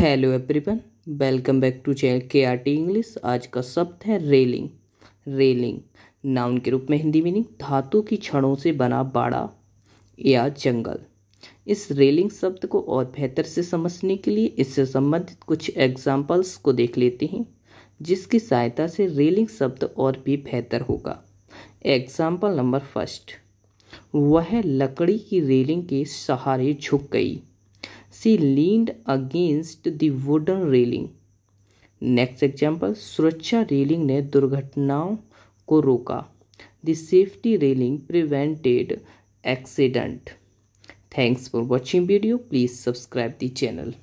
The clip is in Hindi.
hello everyone welcome back to channel K R T English आज का शब्द है रेलिंग रेलिंग नाउन के रूप में हिंदी मीनिंग धातु की क्षणों से बना बाड़ा या जंगल इस रेलिंग शब्द को और बेहतर से समझने के लिए इससे संबंधित कुछ एग्जाम्पल्स को देख लेते हैं जिसकी सहायता से रेलिंग शब्द और भी बेहतर होगा एग्जाम्पल नंबर फर्स्ट वह लकड़ी की रेलिंग के सहारे झुक गई she lead against the wooden railing next example सुरक्षा रेलिंग ने दुर्घटनाओं को रोका the safety railing prevented accident thanks for watching video please subscribe the channel